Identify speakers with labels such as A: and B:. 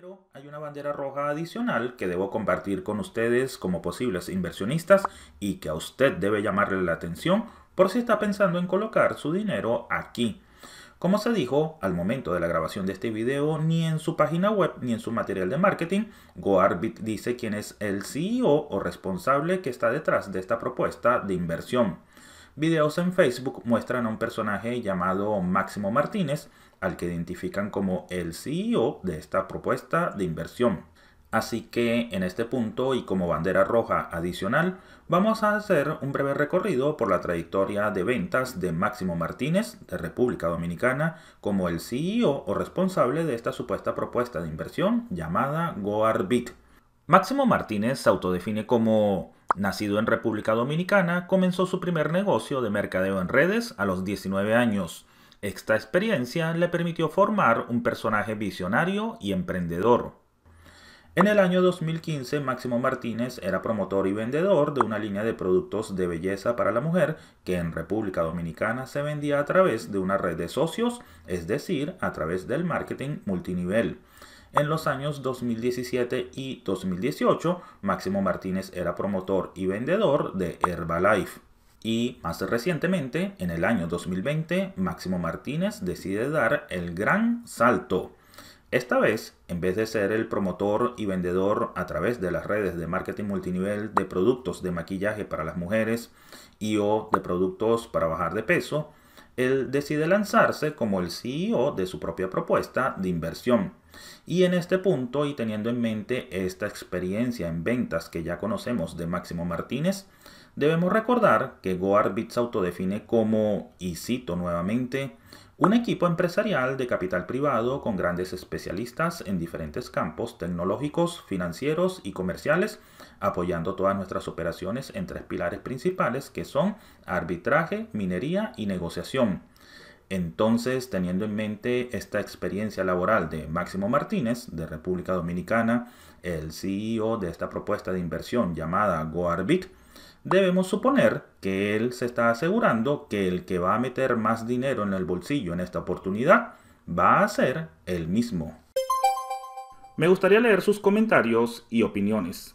A: Pero hay una bandera roja adicional que debo compartir con ustedes como posibles inversionistas y que a usted debe llamarle la atención por si está pensando en colocar su dinero aquí. Como se dijo al momento de la grabación de este video, ni en su página web ni en su material de marketing, GoArbit dice quién es el CEO o responsable que está detrás de esta propuesta de inversión. Videos en Facebook muestran a un personaje llamado Máximo Martínez, al que identifican como el CEO de esta propuesta de inversión. Así que en este punto y como bandera roja adicional, vamos a hacer un breve recorrido por la trayectoria de ventas de Máximo Martínez de República Dominicana como el CEO o responsable de esta supuesta propuesta de inversión llamada GoArbit. Máximo Martínez se autodefine como nacido en República Dominicana, comenzó su primer negocio de mercadeo en redes a los 19 años. Esta experiencia le permitió formar un personaje visionario y emprendedor. En el año 2015, Máximo Martínez era promotor y vendedor de una línea de productos de belleza para la mujer que en República Dominicana se vendía a través de una red de socios, es decir, a través del marketing multinivel en los años 2017 y 2018, Máximo Martínez era promotor y vendedor de Herbalife. Y más recientemente, en el año 2020, Máximo Martínez decide dar el gran salto. Esta vez, en vez de ser el promotor y vendedor a través de las redes de marketing multinivel de productos de maquillaje para las mujeres y o de productos para bajar de peso, él decide lanzarse como el CEO de su propia propuesta de inversión. Y en este punto, y teniendo en mente esta experiencia en ventas que ya conocemos de Máximo Martínez, debemos recordar que Goarbit Bits autodefine como, y cito nuevamente, un equipo empresarial de capital privado con grandes especialistas en diferentes campos tecnológicos, financieros y comerciales, apoyando todas nuestras operaciones en tres pilares principales que son arbitraje, minería y negociación. Entonces, teniendo en mente esta experiencia laboral de Máximo Martínez, de República Dominicana, el CEO de esta propuesta de inversión llamada GoArbit, debemos suponer que él se está asegurando que el que va a meter más dinero en el bolsillo en esta oportunidad va a ser el mismo. Me gustaría leer sus comentarios y opiniones.